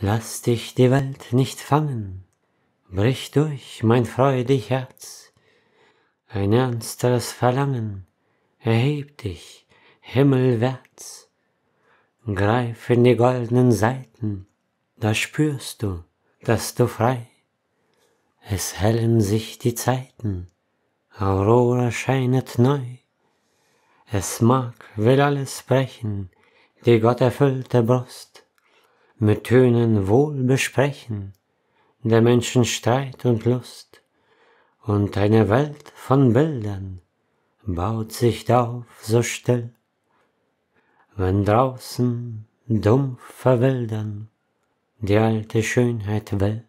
Lass dich die Welt nicht fangen, brich durch, mein freudig Herz. Ein ernsteres Verlangen, erheb dich himmelwärts. Greif in die goldenen Seiten, da spürst du, dass du frei. Es hellen sich die Zeiten, Aurora scheinet neu. Es mag, will alles brechen, die gotterfüllte Brust mit Tönen wohl besprechen, der Menschen Streit und Lust, und eine Welt von Bildern baut sich auf so still, wenn draußen dumpf verwildern die alte Schönheit will.